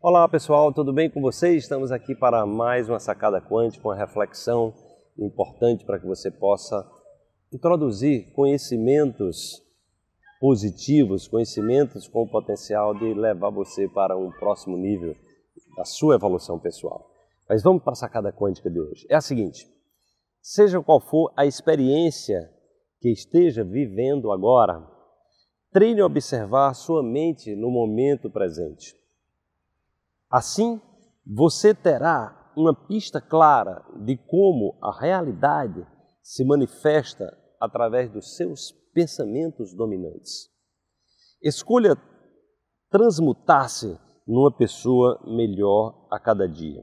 Olá pessoal, tudo bem com vocês? Estamos aqui para mais uma sacada quântica, uma reflexão importante para que você possa introduzir conhecimentos positivos, conhecimentos com o potencial de levar você para um próximo nível da sua evolução pessoal. Mas vamos para a sacada quântica de hoje. É a seguinte: seja qual for a experiência que esteja vivendo agora, treine a observar sua mente no momento presente Assim, você terá uma pista clara de como a realidade se manifesta através dos seus pensamentos dominantes. Escolha transmutar-se numa pessoa melhor a cada dia.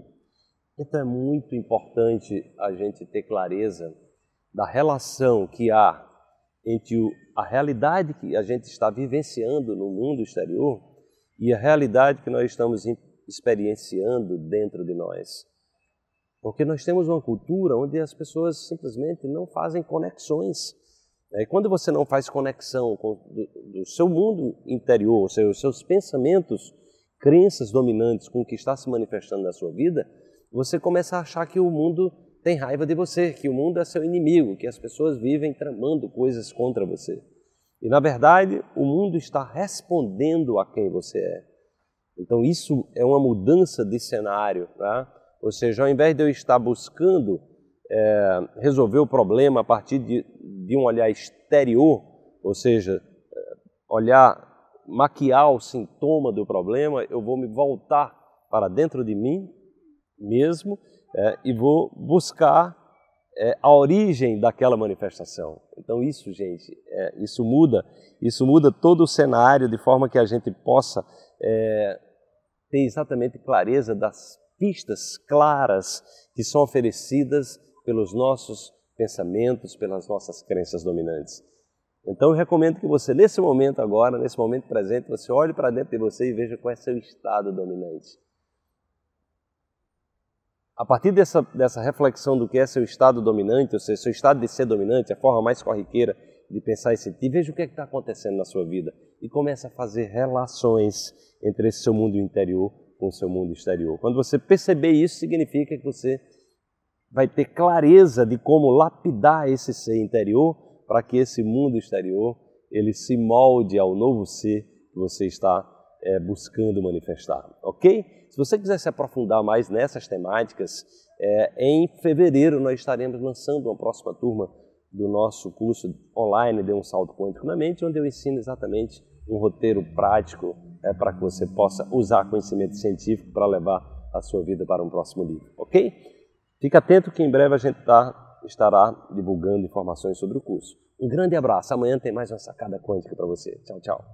Então é muito importante a gente ter clareza da relação que há entre a realidade que a gente está vivenciando no mundo exterior e a realidade que nós estamos experienciando dentro de nós. Porque nós temos uma cultura onde as pessoas simplesmente não fazem conexões. É, e quando você não faz conexão com, do, do seu mundo interior, ou seja, os seus pensamentos, crenças dominantes com o que está se manifestando na sua vida, você começa a achar que o mundo tem raiva de você, que o mundo é seu inimigo, que as pessoas vivem tramando coisas contra você. E na verdade, o mundo está respondendo a quem você é. Então isso é uma mudança de cenário, né? ou seja, ao invés de eu estar buscando é, resolver o problema a partir de, de, um olhar exterior, ou seja, é, olhar, maquiar o sintoma do problema, eu vou me voltar para dentro de mim mesmo é, e vou buscar é, a origem daquela manifestação. Então isso, gente, é, isso muda, isso muda todo o cenário de forma que a gente possa é, tem exatamente clareza das pistas claras que são oferecidas pelos nossos pensamentos, pelas nossas crenças dominantes. Então eu recomendo que você, nesse momento agora, nesse momento presente, você olhe para dentro de você e veja qual é seu estado dominante. A partir dessa, dessa reflexão do que é seu estado dominante, ou seja, seu estado de ser dominante, a forma mais corriqueira de pensar e sentir. Veja o que é está acontecendo na sua vida e comece a fazer relações entre esse seu mundo interior com o seu mundo exterior. Quando você perceber isso, significa que você vai ter clareza de como lapidar esse ser interior para que esse mundo exterior ele se molde ao novo ser que você está é, buscando manifestar, ok? Se você quiser se aprofundar mais nessas temáticas, é, em fevereiro nós estaremos lançando uma próxima turma do nosso curso online de um salto quântico na mente, onde eu ensino exatamente um roteiro prático é, para que você possa usar conhecimento científico para levar a sua vida para um próximo nível, ok? Fica atento que em breve a gente tá, estará divulgando informações sobre o curso. Um grande abraço. Amanhã tem mais uma sacada quântica para você. Tchau, tchau.